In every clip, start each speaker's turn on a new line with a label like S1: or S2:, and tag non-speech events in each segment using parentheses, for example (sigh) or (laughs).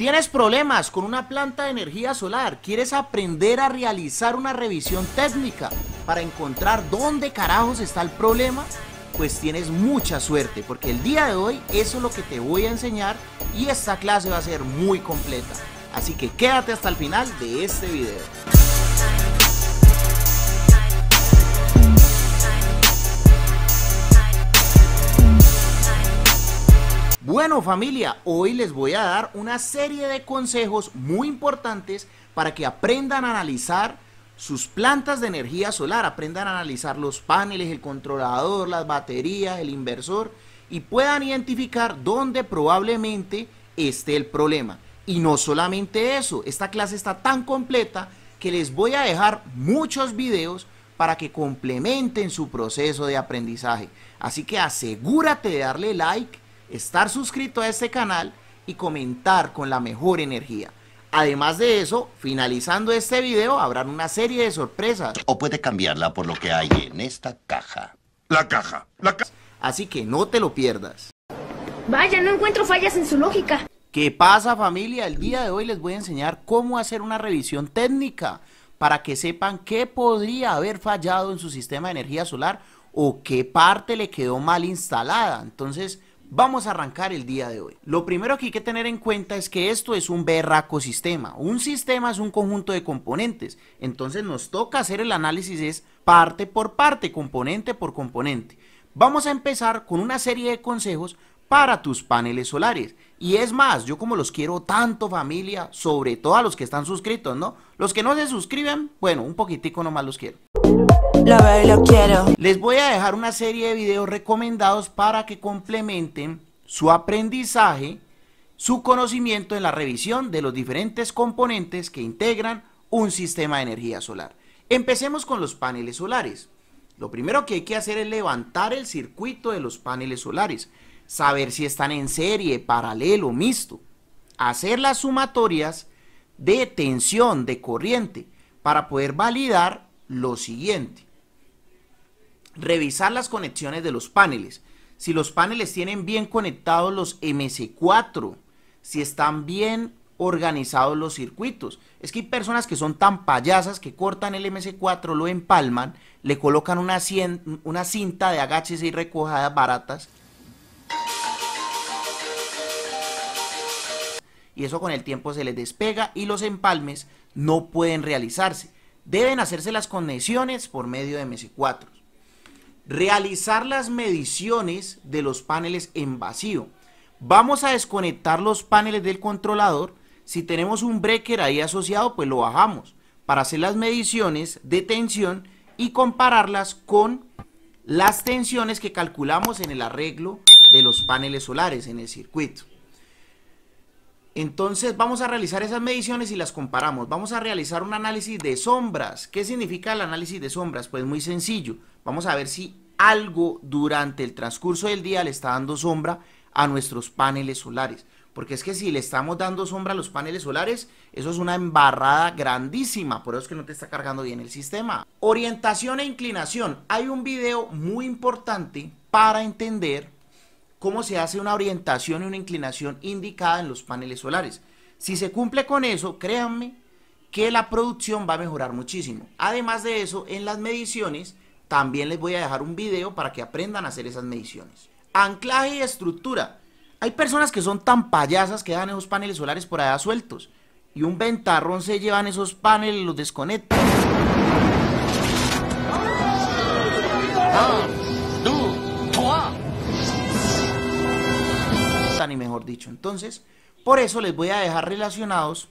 S1: ¿Tienes problemas con una planta de energía solar? ¿Quieres aprender a realizar una revisión técnica para encontrar dónde carajos está el problema? Pues tienes mucha suerte, porque el día de hoy eso es lo que te voy a enseñar y esta clase va a ser muy completa. Así que quédate hasta el final de este video. Bueno familia, hoy les voy a dar una serie de consejos muy importantes para que aprendan a analizar sus plantas de energía solar, aprendan a analizar los paneles, el controlador, las baterías, el inversor y puedan identificar dónde probablemente esté el problema. Y no solamente eso, esta clase está tan completa que les voy a dejar muchos videos para que complementen su proceso de aprendizaje. Así que asegúrate de darle like estar suscrito a este canal y comentar con la mejor energía. Además de eso, finalizando este video habrán una serie de sorpresas. O puede cambiarla por lo que hay en esta caja. La caja, la caja. Así que no te lo pierdas. Vaya, no encuentro fallas en su lógica. ¿Qué pasa familia? El día de hoy les voy a enseñar cómo hacer una revisión técnica para que sepan qué podría haber fallado en su sistema de energía solar o qué parte le quedó mal instalada. Entonces, Vamos a arrancar el día de hoy. Lo primero que hay que tener en cuenta es que esto es un berraco sistema. Un sistema es un conjunto de componentes. Entonces nos toca hacer el análisis es parte por parte, componente por componente. Vamos a empezar con una serie de consejos para tus paneles solares. Y es más, yo como los quiero tanto familia, sobre todo a los que están suscritos, ¿no? Los que no se suscriben, bueno, un poquitico nomás los quiero. Lo veo lo quiero. Les voy a dejar una serie de videos recomendados para que complementen su aprendizaje, su conocimiento en la revisión de los diferentes componentes que integran un sistema de energía solar. Empecemos con los paneles solares. Lo primero que hay que hacer es levantar el circuito de los paneles solares, saber si están en serie, paralelo, mixto, hacer las sumatorias de tensión, de corriente, para poder validar lo siguiente. Revisar las conexiones de los paneles. Si los paneles tienen bien conectados los MC4, si están bien organizados los circuitos. Es que hay personas que son tan payasas que cortan el MC4, lo empalman, le colocan una, una cinta de agaches y recojadas baratas. Y eso con el tiempo se les despega y los empalmes no pueden realizarse. Deben hacerse las conexiones por medio de MC4. Realizar las mediciones de los paneles en vacío. Vamos a desconectar los paneles del controlador. Si tenemos un breaker ahí asociado, pues lo bajamos para hacer las mediciones de tensión y compararlas con las tensiones que calculamos en el arreglo de los paneles solares en el circuito. Entonces vamos a realizar esas mediciones y las comparamos. Vamos a realizar un análisis de sombras. ¿Qué significa el análisis de sombras? Pues muy sencillo. Vamos a ver si algo durante el transcurso del día le está dando sombra a nuestros paneles solares. Porque es que si le estamos dando sombra a los paneles solares, eso es una embarrada grandísima. Por eso es que no te está cargando bien el sistema. Orientación e inclinación. Hay un video muy importante para entender cómo se hace una orientación y una inclinación indicada en los paneles solares. Si se cumple con eso, créanme que la producción va a mejorar muchísimo. Además de eso, en las mediciones también les voy a dejar un video para que aprendan a hacer esas mediciones. Anclaje y estructura. Hay personas que son tan payasas que dan esos paneles solares por allá sueltos y un ventarrón se llevan esos paneles y los desconectan. dicho. Entonces, por eso les voy a dejar relacionados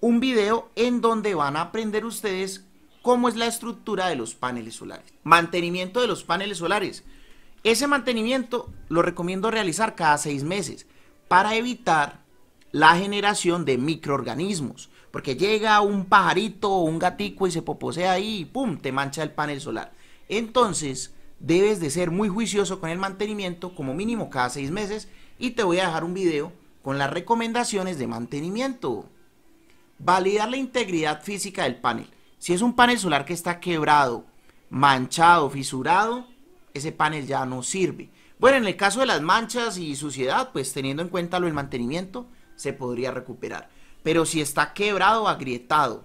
S1: un vídeo en donde van a aprender ustedes cómo es la estructura de los paneles solares. Mantenimiento de los paneles solares. Ese mantenimiento lo recomiendo realizar cada seis meses para evitar la generación de microorganismos. Porque llega un pajarito o un gatico y se poposea ahí y ¡pum! te mancha el panel solar. Entonces, debes de ser muy juicioso con el mantenimiento, como mínimo cada seis meses, y te voy a dejar un video con las recomendaciones de mantenimiento. Validar la integridad física del panel. Si es un panel solar que está quebrado, manchado, fisurado, ese panel ya no sirve. Bueno, en el caso de las manchas y suciedad, pues teniendo en cuenta lo del mantenimiento, se podría recuperar. Pero si está quebrado, agrietado,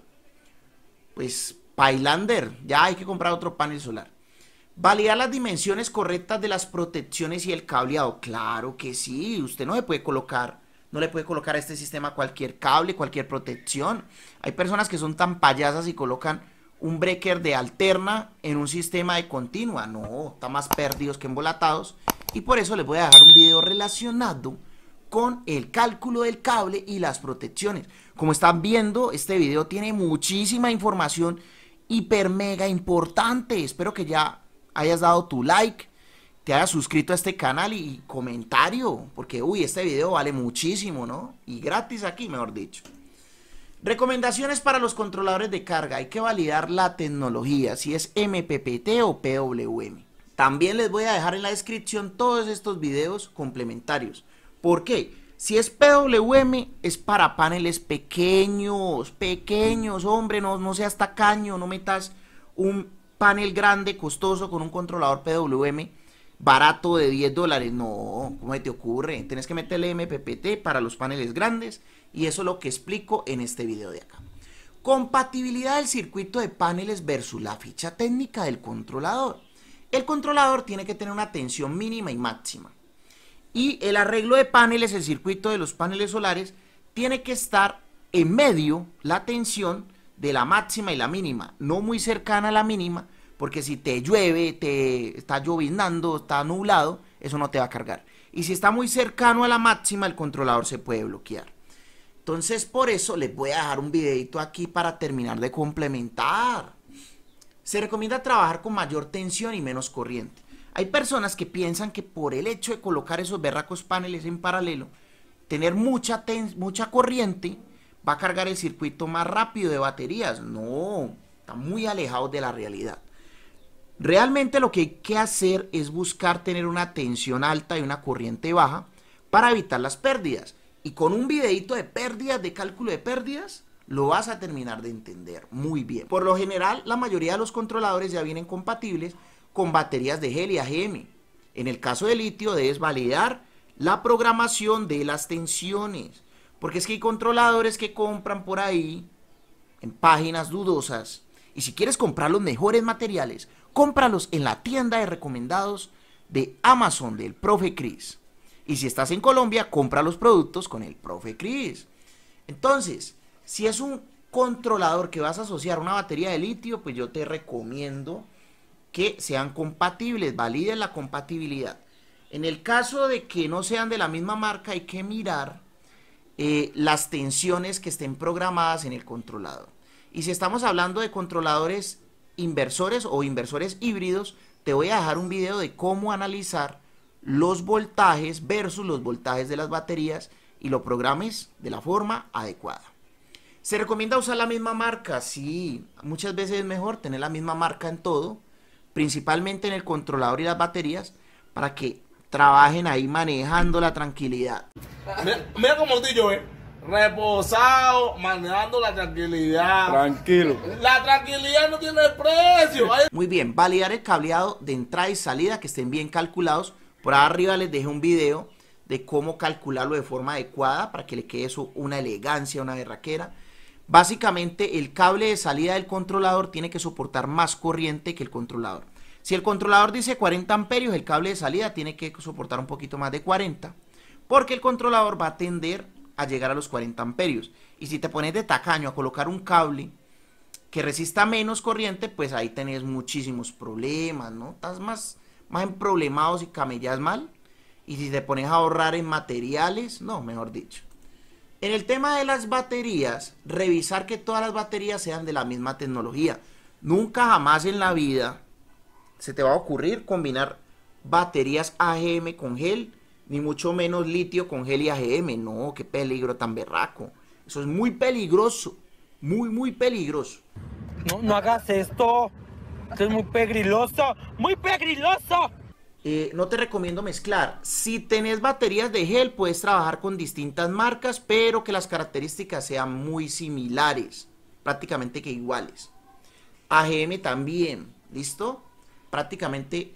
S1: pues Pailander, ya hay que comprar otro panel solar. Validar las dimensiones correctas de las protecciones y el cableado. Claro que sí, usted no le puede colocar, no le puede colocar a este sistema cualquier cable, cualquier protección. Hay personas que son tan payasas y colocan un breaker de alterna en un sistema de continua. No, está más perdidos que embolatados. Y por eso les voy a dejar un video relacionado con el cálculo del cable y las protecciones. Como están viendo, este video tiene muchísima información hiper mega importante. Espero que ya hayas dado tu like, te hayas suscrito a este canal y, comentario, porque uy, este video vale muchísimo, ¿no? Y gratis aquí, mejor dicho. Recomendaciones para los controladores de carga. Hay que validar la tecnología, si es MPPT o PWM. También les voy a dejar en la descripción todos estos videos complementarios. ¿Por qué? Si es PWM, es para paneles pequeños, pequeños, hombre, no, no seas tacaño, no metas un panel grande, costoso, con un controlador PWM barato de 10 dólares. No, ¿cómo te ocurre? tienes que meterle MPPT para los paneles grandes y eso es lo que explico en este video de acá. Compatibilidad del circuito de paneles versus la ficha técnica del controlador. El controlador tiene que tener una tensión mínima y máxima. Y el arreglo de paneles, el circuito de los paneles solares, tiene que estar en medio la tensión de la máxima y la mínima, no muy cercana a la mínima, porque si te llueve, te está lloviznando, está nublado, eso no te va a cargar. Y si está muy cercano a la máxima, el controlador se puede bloquear. Entonces, por eso les voy a dejar un videito aquí para terminar de complementar. Se recomienda trabajar con mayor tensión y menos corriente. Hay personas que piensan que por el hecho de colocar esos berracos paneles en paralelo, tener mucha, mucha corriente, va a cargar el circuito más rápido de baterías. No, está muy alejado de la realidad. Realmente lo que hay que hacer es buscar tener una tensión alta y una corriente baja para evitar las pérdidas. Y con un videito de pérdidas, de cálculo de pérdidas, lo vas a terminar de entender muy bien. Por lo general, la mayoría de los controladores ya vienen compatibles con baterías de gel y AGM. En el caso de litio, debes validar la programación de las tensiones porque es que hay controladores que compran por ahí en páginas dudosas. Y si quieres comprar los mejores materiales, cómpralos en la tienda de recomendados de Amazon del profe Cris. Y si estás en Colombia, compra los productos con el profe Cris. Entonces, si es un controlador que vas a asociar una batería de litio, pues yo te recomiendo que sean compatibles, validen la compatibilidad. En el caso de que no sean de la misma marca, hay que mirar eh, las tensiones que estén programadas en el controlador. Y si estamos hablando de controladores inversores o inversores híbridos, te voy a dejar un video de cómo analizar los voltajes versus los voltajes de las baterías y lo programes de la forma adecuada. ¿Se recomienda usar la misma marca? si muchas veces es mejor tener la misma marca en todo, principalmente en el controlador y las baterías, para que trabajen ahí manejando la tranquilidad. Mira, como yo, eh. Reposado, manejando la tranquilidad. Tranquilo. La tranquilidad no tiene precio. Muy bien, validar el cableado de entrada y salida que estén bien calculados. Por arriba les dejé un video de cómo calcularlo de forma adecuada para que le quede eso una elegancia, una berraquera. Básicamente el cable de salida del controlador tiene que soportar más corriente que el controlador. Si el controlador dice 40 amperios, el cable de salida tiene que soportar un poquito más de 40, porque el controlador va a tender a llegar a los 40 amperios. Y si te pones de tacaño a colocar un cable que resista menos corriente, pues ahí tenés muchísimos problemas, ¿no? Estás más, más emproblemado si camellas mal. Y si te pones a ahorrar en materiales, no, mejor dicho. En el tema de las baterías, revisar que todas las baterías sean de la misma tecnología. Nunca jamás en la vida se te va a ocurrir combinar baterías AGM con gel, ni mucho menos litio con gel y AGM. No, qué peligro tan berraco. Eso es muy peligroso, muy, muy peligroso. No, no hagas esto. Esto es muy pegriloso, muy pegriloso. Eh, no te recomiendo mezclar. Si tenés baterías de gel, puedes trabajar con distintas marcas, pero que las características sean muy similares, prácticamente que iguales. AGM también, ¿listo? prácticamente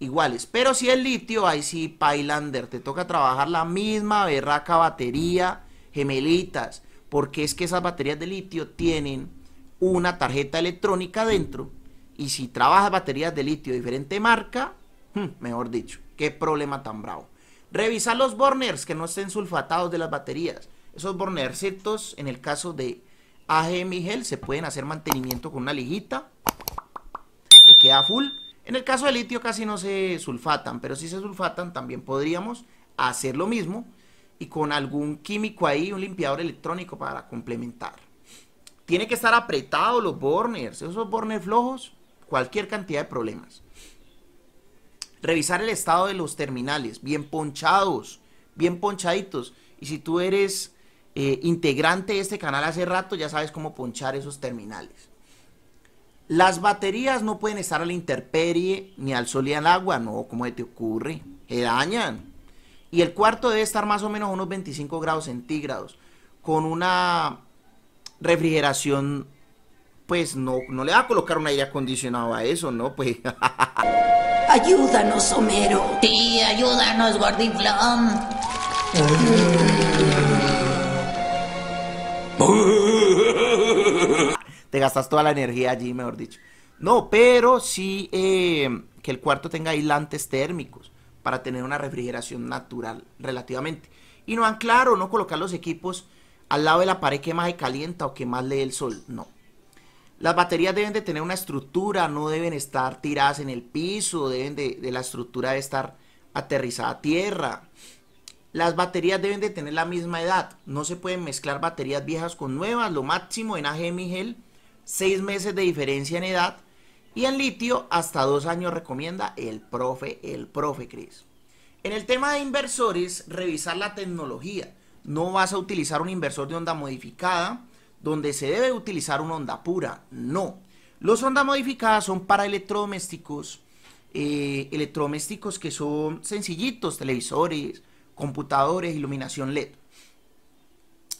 S1: iguales. Pero si es litio, ahí sí, Pailander, te toca trabajar la misma berraca batería, gemelitas, porque es que esas baterías de litio tienen una tarjeta electrónica dentro. Y si trabajas baterías de litio de diferente marca, hmm, mejor dicho, qué problema tan bravo. Revisar los borners que no estén sulfatados de las baterías. Esos bornercitos en el caso de y GEL se pueden hacer mantenimiento con una lijita queda full. En el caso de litio casi no se sulfatan, pero si se sulfatan también podríamos hacer lo mismo y con algún químico ahí, un limpiador electrónico para complementar. Tiene que estar apretado los borners, esos borners flojos, cualquier cantidad de problemas. Revisar el estado de los terminales, bien ponchados, bien ponchaditos. Y si tú eres eh, integrante de este canal hace rato, ya sabes cómo ponchar esos terminales. Las baterías no pueden estar a la intemperie ni al sol y al agua, no, como te ocurre? Se dañan. Y el cuarto debe estar más o menos a unos 25 grados centígrados, con una refrigeración, pues no, no le va a colocar un aire acondicionado a eso, ¿no? Pues... (laughs) ayúdanos, Homero. Sí, ayúdanos, gordiflón. te gastas toda la energía allí, mejor dicho. No, pero sí eh, que el cuarto tenga aislantes térmicos para tener una refrigeración natural relativamente. Y no anclar no colocar los equipos al lado de la pared que más se calienta o que más lee el sol, no. Las baterías deben de tener una estructura, no deben estar tiradas en el piso, deben de, la estructura de estar aterrizada a tierra. Las baterías deben de tener la misma edad, no se pueden mezclar baterías viejas con nuevas, lo máximo en AGM y gel 6 meses de diferencia en edad y en litio hasta 2 años recomienda el profe, el profe Chris En el tema de inversores, revisar la tecnología. No vas a utilizar un inversor de onda modificada donde se debe utilizar una onda pura, no. Los ondas modificadas son para electrodomésticos, eh, electrodomésticos que son sencillitos, televisores, computadores, iluminación LED.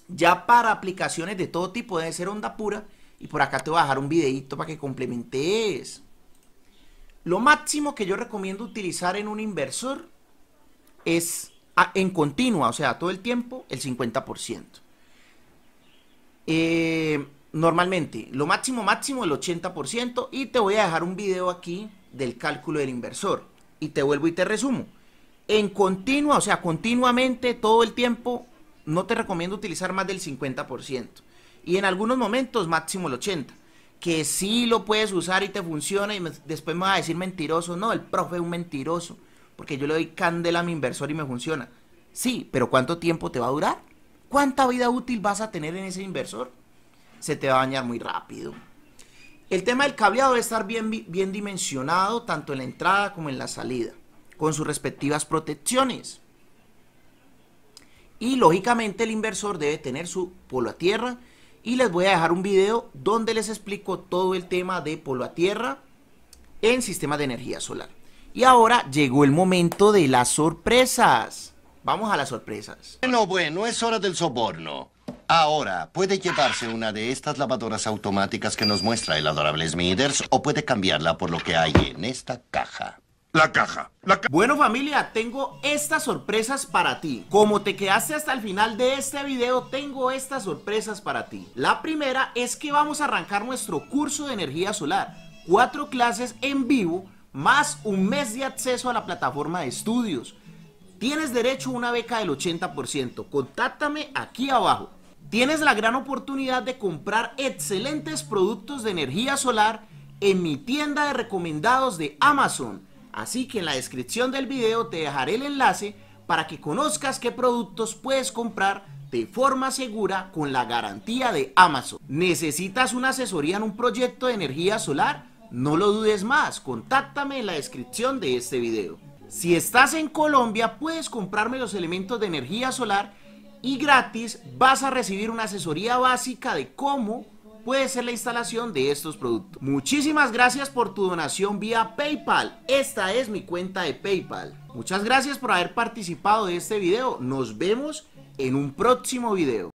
S1: Ya para aplicaciones de todo tipo debe ser onda pura y por acá te voy a dejar un videito para que complementes. Lo máximo que yo recomiendo utilizar en un inversor es ah, en continua, o sea, todo el tiempo, el 50%. Eh, normalmente, lo máximo máximo el 80% y te voy a dejar un video aquí del cálculo del inversor. Y te vuelvo y te resumo. En continua, o sea, continuamente, todo el tiempo, no te recomiendo utilizar más del 50% y en algunos momentos máximo el 80. Que sí lo puedes usar y te funciona y después me va a decir mentiroso. No, el profe es un mentiroso porque yo le doy candela a mi inversor y me funciona. Sí, pero ¿cuánto tiempo te va a durar? ¿Cuánta vida útil vas a tener en ese inversor? Se te va a dañar muy rápido. El tema del cableado debe estar bien, bien dimensionado tanto en la entrada como en la salida, con sus respectivas protecciones. Y lógicamente el inversor debe tener su polo a tierra, y les voy a dejar un video donde les explico todo el tema de polo a tierra en sistema de energía solar. Y ahora llegó el momento de las sorpresas. Vamos a las sorpresas. Bueno, bueno, es hora del soborno. Ahora, puede llevarse una de estas lavadoras automáticas que nos muestra el adorable Smithers o puede cambiarla por lo que hay en esta caja. La caja, bueno familia, tengo estas sorpresas para ti. Como te quedaste hasta el final de este video, tengo estas sorpresas para ti. La primera es que vamos a arrancar nuestro curso de energía solar. Cuatro clases en vivo, más un mes de acceso a la plataforma de estudios. Tienes derecho a una beca del 80%. Contáctame aquí abajo. Tienes la gran oportunidad de comprar excelentes productos de energía solar en mi tienda de recomendados de Amazon Así que en la descripción del video te dejaré el enlace para que conozcas qué productos puedes comprar de forma segura con la garantía de Amazon. ¿Necesitas una asesoría en un proyecto de energía solar? No lo dudes más, contáctame en la descripción de este video. Si estás en Colombia puedes comprarme los elementos de energía solar y gratis vas a recibir una asesoría básica de cómo puede ser la instalación de estos productos. Muchísimas gracias por tu donación vía PayPal. Esta es mi cuenta de PayPal. Muchas gracias por haber participado de este video. Nos vemos en un próximo video.